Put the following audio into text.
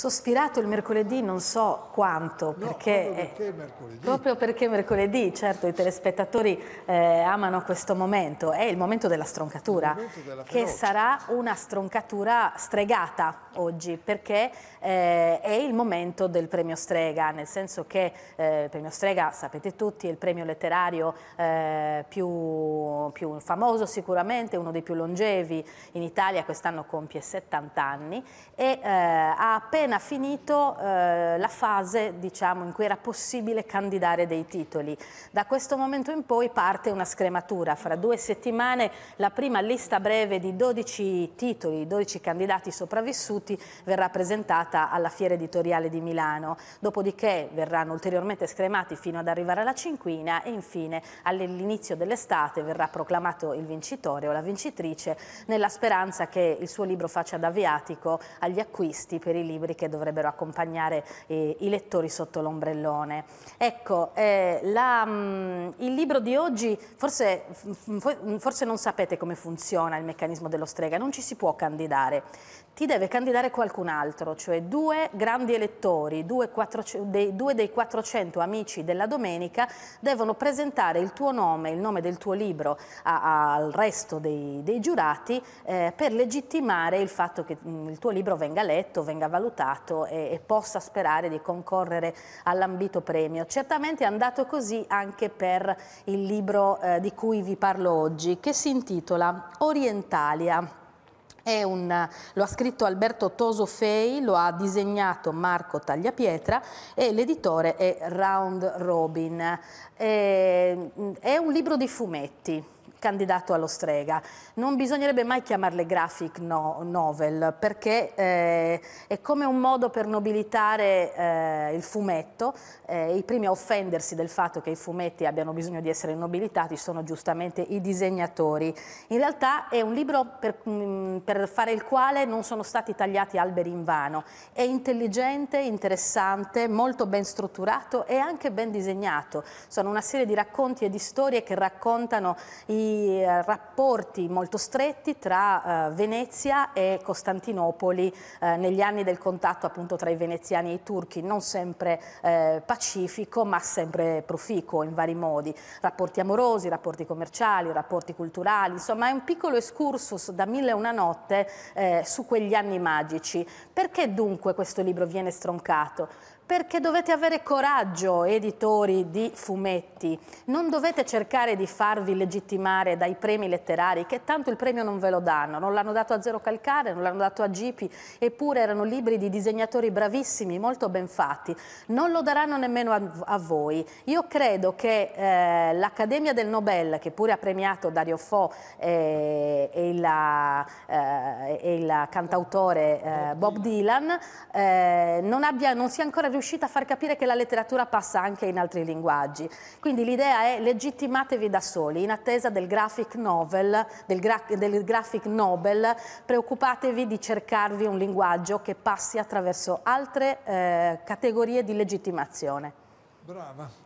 sospirato il mercoledì non so quanto, no, perché, proprio, perché proprio, perché mercoledì, certo i telespettatori eh, amano questo momento, è il momento della stroncatura, momento della che sarà una stroncatura stregata oggi, perché eh, è il momento del premio strega, nel senso che eh, il premio strega, sapete tutti, è il premio letterario eh, più, più famoso sicuramente, uno dei più longevi in Italia, quest'anno compie 70 anni e eh, ha appena appena finito eh, la fase diciamo, in cui era possibile candidare dei titoli. Da questo momento in poi parte una scrematura. Fra due settimane la prima lista breve di 12 titoli, 12 candidati sopravvissuti, verrà presentata alla Fiera Editoriale di Milano. Dopodiché verranno ulteriormente scremati fino ad arrivare alla cinquina e infine all'inizio dell'estate verrà proclamato il vincitore o la vincitrice nella speranza che il suo libro faccia da viatico agli acquisti per i libri che dovrebbero accompagnare eh, i lettori sotto l'ombrellone. Ecco, eh, la, mh, mm, il libro di oggi, forse, mm, mm, forse non sapete come funziona il meccanismo dello strega, non ci si può candidare, ti deve candidare qualcun altro, cioè due grandi elettori, due, quattro, dei, due dei 400 amici della domenica devono presentare il tuo nome, il nome del tuo libro a, a, al resto dei, dei giurati eh, per legittimare il fatto che mh, il tuo libro venga letto, venga valutato votato e, e possa sperare di concorrere all'ambito premio. Certamente è andato così anche per il libro eh, di cui vi parlo oggi, che si intitola Orientalia. Un, lo ha scritto Alberto Toso Fei, lo ha disegnato Marco Tagliapietra e l'editore è Round Robin. E, ehm, è un libro di fumetti candidato allo strega. Non bisognerebbe mai chiamarle graphic no, novel perché eh, è come un modo per nobilitare eh, il fumetto. Eh, I primi a offendersi del fatto che i fumetti abbiano bisogno di essere nobilitati sono giustamente i disegnatori. In realtà è un libro per, mm, per fare il quale non sono stati tagliati alberi in vano. È intelligente, interessante, molto ben strutturato e anche ben disegnato. Sono una serie di racconti e di storie che raccontano i di eh, rapporti molto stretti tra eh, Venezia e Costantinopoli eh, negli anni del contatto appunto tra i veneziani e i turchi, non sempre eh, pacifico ma sempre proficuo in vari modi, rapporti amorosi, rapporti commerciali, rapporti culturali, insomma è un piccolo excursus da mille e una notte eh, su quegli anni magici. Perché dunque questo libro viene stroncato? perché dovete avere coraggio, editori di fumetti. Non dovete cercare di farvi legittimare dai premi letterari, che tanto il premio non ve lo danno. Non l'hanno dato a Zero Calcare, non l'hanno dato a Gipi, eppure erano libri di disegnatori bravissimi, molto ben fatti. Non lo daranno nemmeno a, a voi. Io credo che eh, l'Accademia del Nobel, che pure ha premiato Dario Fo eh, e, il, eh, e, il, cantautore eh, Bob Dylan, eh, non, abbia, non sia ancora riuscito riuscita a far capire che la letteratura passa anche in altri linguaggi. Quindi l'idea è legittimatevi da soli, in attesa del graphic novel, del, gra del graphic Nobel, preoccupatevi di cercarvi un linguaggio che passi attraverso altre eh, categorie di legittimazione. Brava.